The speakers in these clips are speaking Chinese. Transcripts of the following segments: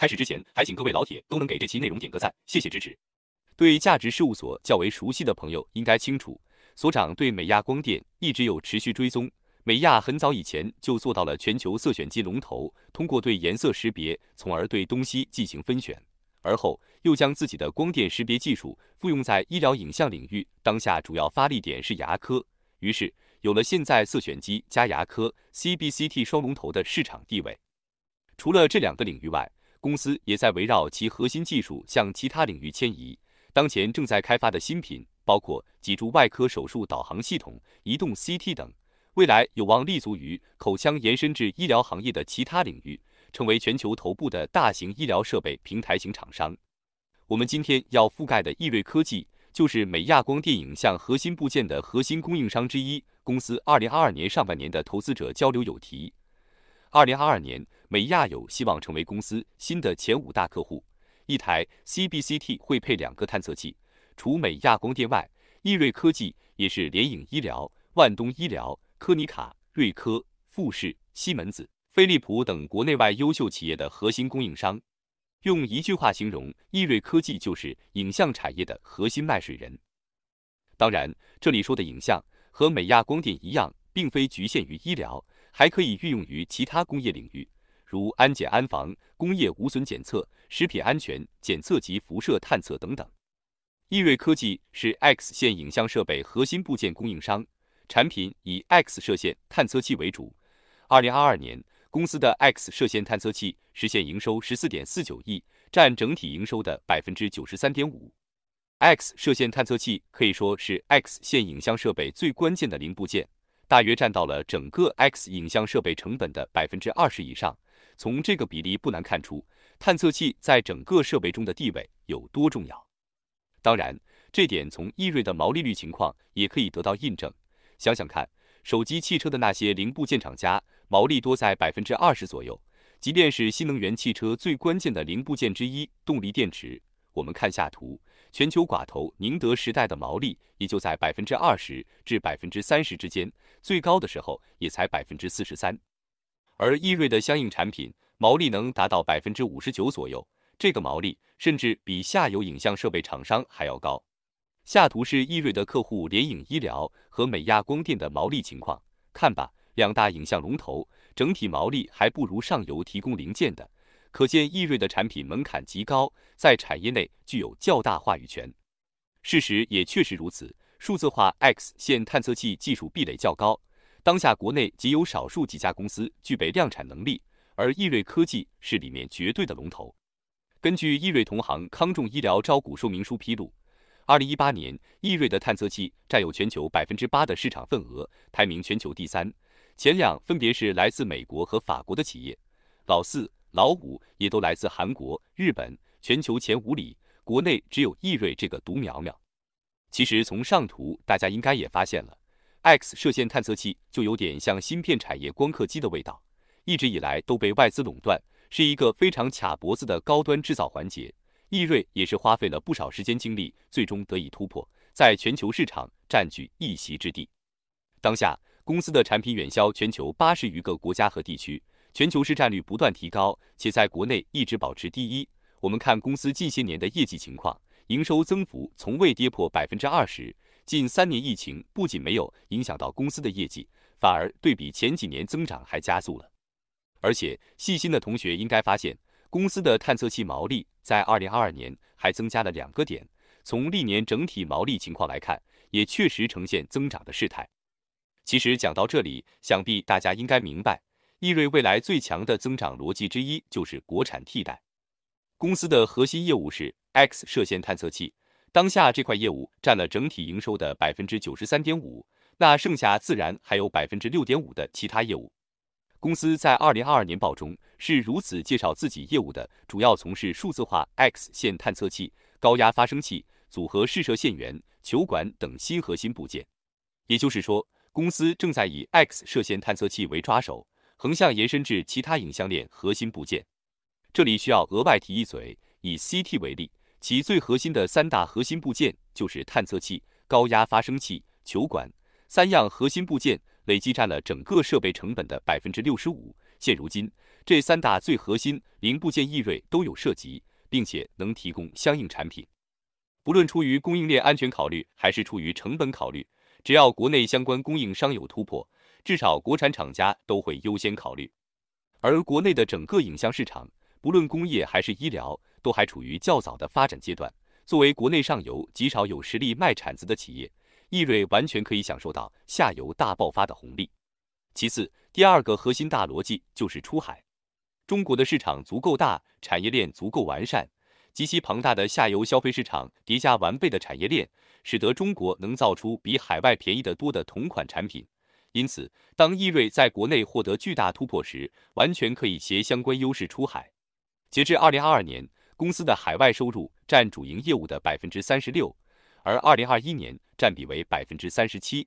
开始之前，还请各位老铁都能给这期内容点个赞，谢谢支持。对价值事务所较为熟悉的朋友应该清楚，所长对美亚光电一直有持续追踪。美亚很早以前就做到了全球色选机龙头，通过对颜色识别，从而对东西进行分选。而后又将自己的光电识别技术复用在医疗影像领域，当下主要发力点是牙科，于是有了现在色选机加牙科 C B C T 双龙头的市场地位。除了这两个领域外，公司也在围绕其核心技术向其他领域迁移，当前正在开发的新品包括脊柱外科手术导航系统、移动 CT 等，未来有望立足于口腔，延伸至医疗行业的其他领域，成为全球头部的大型医疗设备平台型厂商。我们今天要覆盖的易瑞科技，就是美亚光电影像核心部件的核心供应商之一。公司二零二二年上半年的投资者交流有提。二零二二年，美亚有希望成为公司新的前五大客户。一台 CBCT 会配两个探测器。除美亚光电外，易瑞科技也是联影医疗、万东医疗、科尼卡、瑞科、富士、西门子、飞利浦等国内外优秀企业的核心供应商。用一句话形容易瑞科技，就是影像产业的核心卖水人。当然，这里说的影像和美亚光电一样，并非局限于医疗。还可以运用于其他工业领域，如安检、安防、工业无损检测、食品安全检测及辐射探测等等。易瑞科技是 X 线影像设备核心部件供应商，产品以 X 射线探测器为主。二零二二年，公司的 X 射线探测器实现营收十四点四九亿，占整体营收的百分之九十三点五。X 射线探测器可以说是 X 线影像设备最关键的零部件。大约占到了整个 X 影像设备成本的百分之二十以上。从这个比例不难看出，探测器在整个设备中的地位有多重要。当然，这点从易瑞的毛利率情况也可以得到印证。想想看，手机、汽车的那些零部件厂家，毛利多在百分之二十左右。即便是新能源汽车最关键的零部件之一——动力电池，我们看下图。全球寡头宁德时代的毛利也就在百分之二十至百分之三十之间，最高的时候也才百分之四十三。而易瑞的相应产品毛利能达到百分之五十九左右，这个毛利甚至比下游影像设备厂商还要高。下图是易瑞的客户联影医疗和美亚光电的毛利情况，看吧，两大影像龙头整体毛利还不如上游提供零件的。可见易瑞的产品门槛极高，在产业内具有较大话语权。事实也确实如此，数字化 X 线探测器技术壁垒较高，当下国内仅有少数几家公司具备量产能力，而易瑞科技是里面绝对的龙头。根据易瑞同行康众医疗招股说明书披露，二零一八年易瑞的探测器占有全球百分之八的市场份额，排名全球第三，前两分别是来自美国和法国的企业，老四。老五也都来自韩国、日本，全球前五里，国内只有亿瑞这个独苗苗。其实从上图大家应该也发现了，X 射线探测器就有点像芯片产业光刻机的味道，一直以来都被外资垄断，是一个非常卡脖子的高端制造环节。易瑞也是花费了不少时间精力，最终得以突破，在全球市场占据一席之地。当下公司的产品远销全球八十余个国家和地区。全球市占率不断提高，且在国内一直保持第一。我们看公司近些年的业绩情况，营收增幅从未跌破百分之二十。近三年疫情不仅没有影响到公司的业绩，反而对比前几年增长还加速了。而且细心的同学应该发现，公司的探测器毛利在二零二二年还增加了两个点。从历年整体毛利情况来看，也确实呈现增长的势态。其实讲到这里，想必大家应该明白。易瑞未来最强的增长逻辑之一就是国产替代。公司的核心业务是 X 射线探测器，当下这块业务占了整体营收的百分之九十三点五，那剩下自然还有百分之六点五的其他业务。公司在二零二二年报中是如此介绍自己业务的：主要从事数字化 X 线探测器、高压发生器、组合试射线源、球管等新核心部件。也就是说，公司正在以 X 射线探测器为抓手。横向延伸至其他影像链核心部件。这里需要额外提一嘴，以 CT 为例，其最核心的三大核心部件就是探测器、高压发生器、球管，三样核心部件累计占了整个设备成本的百分之六十五。现如今，这三大最核心零部件，易瑞都有涉及，并且能提供相应产品。不论出于供应链安全考虑，还是出于成本考虑，只要国内相关供应商有突破。至少国产厂家都会优先考虑，而国内的整个影像市场，不论工业还是医疗，都还处于较早的发展阶段。作为国内上游极少有实力卖铲子的企业，易瑞完全可以享受到下游大爆发的红利。其次，第二个核心大逻辑就是出海。中国的市场足够大，产业链足够完善，极其庞大的下游消费市场叠加完备的产业链，使得中国能造出比海外便宜得多的同款产品。因此，当易瑞在国内获得巨大突破时，完全可以携相关优势出海。截至二零二二年，公司的海外收入占主营业务的百分之三十六，而二零二一年占比为百分之三十七。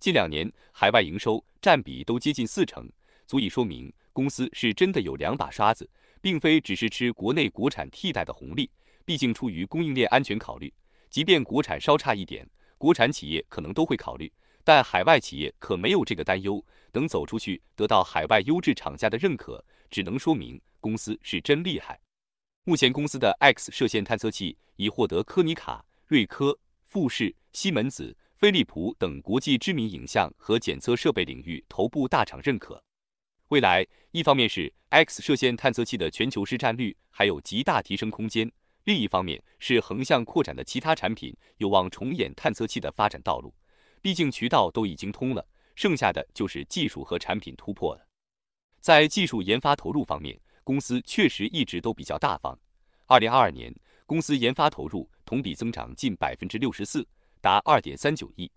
近两年，海外营收占比都接近四成，足以说明公司是真的有两把刷子，并非只是吃国内国产替代的红利。毕竟出于供应链安全考虑，即便国产稍差一点，国产企业可能都会考虑。但海外企业可没有这个担忧，能走出去得到海外优质厂家的认可，只能说明公司是真厉害。目前公司的 X 射线探测器已获得科尼卡、瑞科、富士、西门子、飞利浦等国际知名影像和检测设备领域头部大厂认可。未来，一方面是 X 射线探测器的全球市占率还有极大提升空间，另一方面是横向扩展的其他产品有望重演探测器的发展道路。毕竟渠道都已经通了，剩下的就是技术和产品突破了。在技术研发投入方面，公司确实一直都比较大方。二零二二年，公司研发投入同比增长近百分之六十四，达二点三九亿。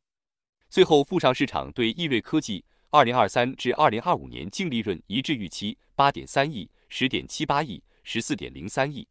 最后附上市场对易瑞科技二零二三至二零二五年净利润一致预期：八点三亿、十点七八亿、十四点零三亿。